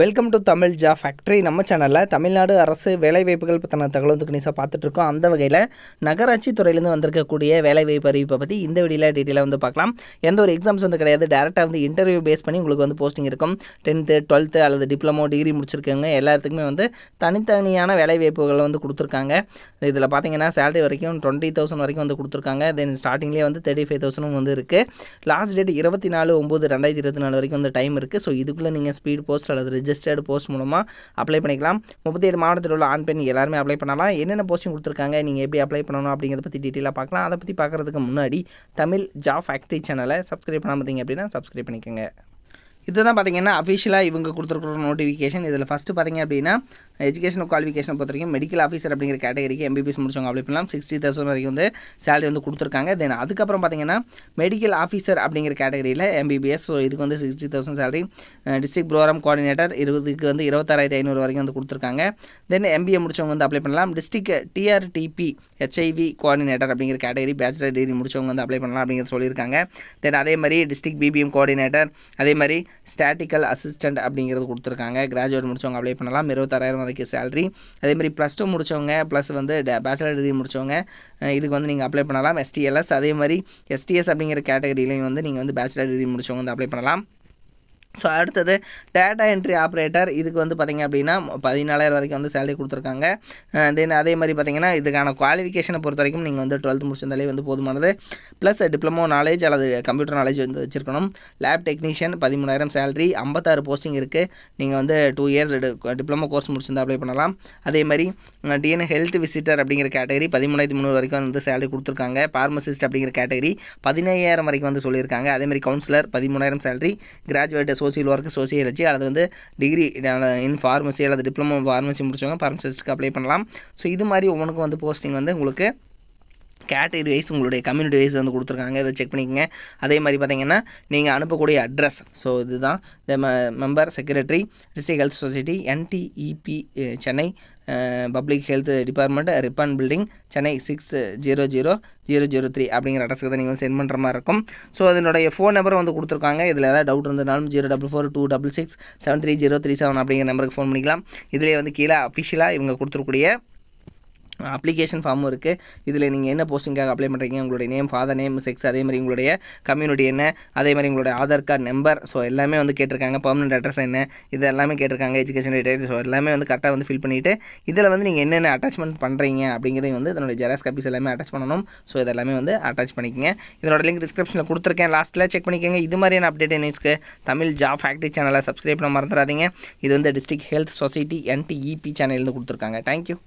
welcome to Tamil job factory நம்ம சேனலில் தமிழ்நாடு அரசு வேலைவாய்ப்புகள் பற்றின தகவல் வந்து கணிசாக பார்த்துட்ருக்கோம் அந்த வகையில் நகராட்சி துறையிலேருந்து வந்திருக்கக்கூடிய வேலைவாய்ப்பு அறிவிப்பை பற்றி இந்த வீடியோவில் டீட்டெயிலாக வந்து பார்க்கலாம் எந்த ஒரு எக்ஸாம்ஸ் வந்து கிடையாது டேரெக்டாக வந்து இன்டர்வியூ பேஸ் பண்ணி உங்களுக்கு வந்து போஸ்டிங் இருக்கும் டென்த்து டுவெல்த்து அல்லது டிப்ளமோ டிகிரி முடிச்சிருக்கவங்க எல்லாத்துக்குமே வந்து தனித்தனியான வேலைவாய்ப்புகள் வந்து கொடுத்துருக்காங்க இதில் பார்த்தீங்கன்னா சேலரி வரைக்கும் டுவெண்ட்டி தௌசண்ட் வரைக்கும் வந்து கொடுத்துருக்காங்க தென் ஸ்டார்டிங்லேயே வந்து தேர்ட்டி ஃபைவ் தௌசண்டும் வந்து இருக்குது லாஸ்ட் டேட் இருபத்தி நாலு ஒம்பது ரெண்டாயிரத்தி இருபத்தி நாலு வரைக்கும் வந்து டைம் இருக்குது ஸோ இதுக்குள்ளே நீங்கள் ஸ்பீட் போஸ்ட் அல்லது ரிஜிஸ்டர்டு போஸ்ட் மூலமாக அப்ளை பண்ணிக்கலாம் முப்பத்தி ஏழு மாவட்டத்தில் உள்ள ஆண் பெண் எல்லாருமே அப்ளை பண்ணலாம் என்னென்ன போஸ்டிங் கொடுத்துருக்காங்க நீங்கள் எப்படி அப்ளை பண்ணணும் அப்படிங்கிறத பற்றி டீட்டெயிலாக பார்க்கலாம் அதை பற்றி பார்க்குறதுக்கு முன்னாடி தமிழ் ஜாப் ஃபேக்ட்ரி சேனலை சப்ஸ்கிரைப் பண்ணாமல் அப்படின்னா சப்ஸ்கிரைப் பண்ணிக்கோங்க இதுதான் பார்த்திங்கன்னா அஃபிஷியலாக இவங்க கொடுத்துருக்குற நோட்டிஃபிகேஷன் இதில் ஃபஸ்ட்டு பார்த்திங்க அப்படின்னா எஜுகேஷன் குவாலிஃபிகேஷன் பொறுத்த வரைக்கும் மெடிக்கல் ஆஃபீஸர் அப்படிங்கிற கேட்டகரிக்கு எம்பிபிஎஸ் முடிச்சவங்க அப்ளை பண்ணலாம் சிக்ஸ்டி தௌசண்ட் வரைக்கும் வந்து சேலரி வந்து கொடுத்துருக்காங்க தென் அதுக்கப்புறம் பார்த்திங்கன்னா மெடிக்கல் ஆஃபீஸர் அப்படிங்கிற கேட்டகரியில் எம்பிபிஎஸ் ஸோ இதுக்கு வந்து sixty thousand salary district program coordinator இருபதுக்கு வந்து இருபத்தாறாயிரத்து ஐநூறு வரைக்கும் வந்து கொடுத்துருக்காங்க தென் எம்பிஏ முடிச்சவங்க வந்து அப்ளை பண்ணலாம் டிஸ்ட்ரிக் டிஆர்டிபி ஹெச்ஐவி கோஆர்டினேட்டர் அப்படிங்கிற கேட்டகரி பேச்சுலர் டிகிரி முடிச்சவங்க வந்து அப்ளை பண்ணலாம் அப்படிங்கிற சொல்லியிருக்காங்க தென் அதே மாதிரி டிஸ்ட்ரிக் பிபிஎம் கோஆர்டினேட்டர் அதே மாதிரி ஸ்டாட்டிக்கல் அசிஸ்டண்ட் அப்படிங்கிறது கொடுத்துருக்காங்க கிராஜுவேட் முடிச்சவங்க அப்ளை பண்ணலாம் இருபத்தாறாயிரம் வரைக்கும் சேலரி அதேமாதிரி ப்ளஸ் டூ முடித்தவங்க ப்ளஸ் வந்து பேச்சுலர் டிகிரி முடித்தவங்க இதுக்கு வந்து நீங்கள் அப்ளை பண்ணலாம் எஸ்டிஎல்எஸ் அதே மாதிரி எஸ்டிஎஸ் அப்படிங்கிற கேட்டகரியிலையும் வந்து நீங்கள் வந்து பேச்சுலர் டிகிரி முடித்தவங்க வந்து அப்ளை பண்ணலாம் ஸோ அடுத்தது டேட்டா என்ட்ரி ஆப்ரேட்டர் இதுக்கு வந்து பார்த்திங்க அப்படின்னா பதினாலாயிரம் வரைக்கும் வந்து சேலரி கொடுத்துருக்காங்க தென் uh, அதே மாதிரி பார்த்திங்கன்னா இதுக்கான குவாலிஃபிகேஷனை பொறுத்த வரைக்கும் நீங்கள் வந்து டுவெல்த் முடிச்சிருந்தாலே வந்து போதுமானது ப்ளஸ் டிப்ளமோ நாலேஜ் அல்லது கம்ப்யூட்டர் நாலேஜ் வந்து வச்சுருக்கணும் லேப் டெக்னீஷியன் பதிமூணாயிரம் சேலரி ஐம்பத்தாறு போஸ்டிங் இருக்குது நீங்கள் வந்து டூ இயர்ஸ் டிப்ளமோ கோர்ஸ் முடிச்சிருந்தால் அப்ளை பண்ணலாம் அதே மாதிரி டிஎன் ஹெல்த் விசிட்டர் அப்படிங்கிற கேட்டகரி பதிமூணாயிரத்தி முந்நூறு வரைக்கும் வந்து சேலரி கொடுத்துருக்காங்க ஃபார்மசிஸ்ட் அப்படிங்கிற கேட்டகரி பதினையாயிரம் வரைக்கும் வந்து சொல்லியிருக்காங்க அதேமாதிரி கவுன்சிலர் பதிமூணாயிரம் salary graduate social work sociology அல்லது வந்து டிகிரி இன் ஃபார்மசி அல்லது டிப்ளமோ ஃபார்மசி முடிச்சவங்க ஃபார்மசிஸ்ட்டுக்கு அப்ளை பண்ணலாம் ஸோ இது மாதிரி ஒவ்வொன்றுக்கும் வந்து போஸ்டிங் வந்து உங்களுக்கு கேட்டகரி வைஸ் உங்களுடைய கம்யூனிட்டி வைஸ் வந்து கொடுத்துருக்காங்க இதை செக் பண்ணிக்கோங்க அதே மாதிரி பார்த்தீங்கன்னா நீங்கள் அனுப்பக்கூடிய அட்ரஸ் ஸோ இதுதான் த மெம்பர் செக்ரட்டரி ரிசி health society NTEP Chennai public health department Ripon building Chennai six zero zero zero zero three அப்படிங்கிற அட்ரஸ்க்கு தான் நீங்கள் சென்ட் பண்ணுற மாதிரி இருக்கும் ஸோ அதனுடைய ஃபோன் நம்பர் வந்து கொடுத்துருக்காங்க இதில் ஏதாவது டவுட் இருந்தாலும் zero double four two double six seven three zero three seven அப்படிங்கிற நம்பருக்கு ஃபோன் பண்ணிக்கலாம் இதிலே வந்து கீழே அஃபிஷியலாக இவங்க கொடுத்துருக்கூடிய அப்ளிகேஷன் ஃபார்மும் இருக்குது இதில் நீங்கள் என்ன போஸ்டிங்காக அப்ளை பண்ணுறீங்க உங்களுடைய நேம் ஃபாதர் நேம் செக்ஸ் அதே மாதிரி உங்களுடைய கம்யூனிட்டி என்ன அதே மாதிரி உங்களுடைய ஆதார் கார்டு நம்பர் ஸோ எல்லாமே வந்து கேட்டிருக்காங்க பர்மனெண்ட் அட்ரஸ் என்ன இது எல்லாமே கேட்டிருக்காங்க எஜுகேஷன் டீடைல்ஸ் ஸோ எல்லாமே வந்து கரெக்டாக வந்து ஃபில் பண்ணிவிட்டு இதில் வந்து நீங்கள் என்னென்ன அட்டாச்மெண்ட் பண்ணுறீங்க அப்படிங்கிறதையும் வந்து இதனுடைய ஜெராக்ஸ் காப்பீஸ் எல்லாமே அட்டாச் பண்ணணும் ஸோ இதெல்லாமே வந்து அட்டாச் பண்ணிக்கங்க இதனோட லிங்க் டிஸ்கிரிப்ஷனில் கொடுத்துருக்கேன் லாஸ்ட்டில் செக் பண்ணிக்கோங்க இது மாதிரியான அப்டேட் நியூஸ்க்கு தமிழ் ஜாப் ஃபேக்ட்ரி சேனலை சப்ஸ்கிரைப் பண்ண மறந்துடாதீங்க இது வந்து டிஸ்ட்ரிக்ட் ஹெல்த் சொசைட்டி என்டிஇபி சேனல்லேருந்து கொடுத்துருக்காங்க தேங்க்யூ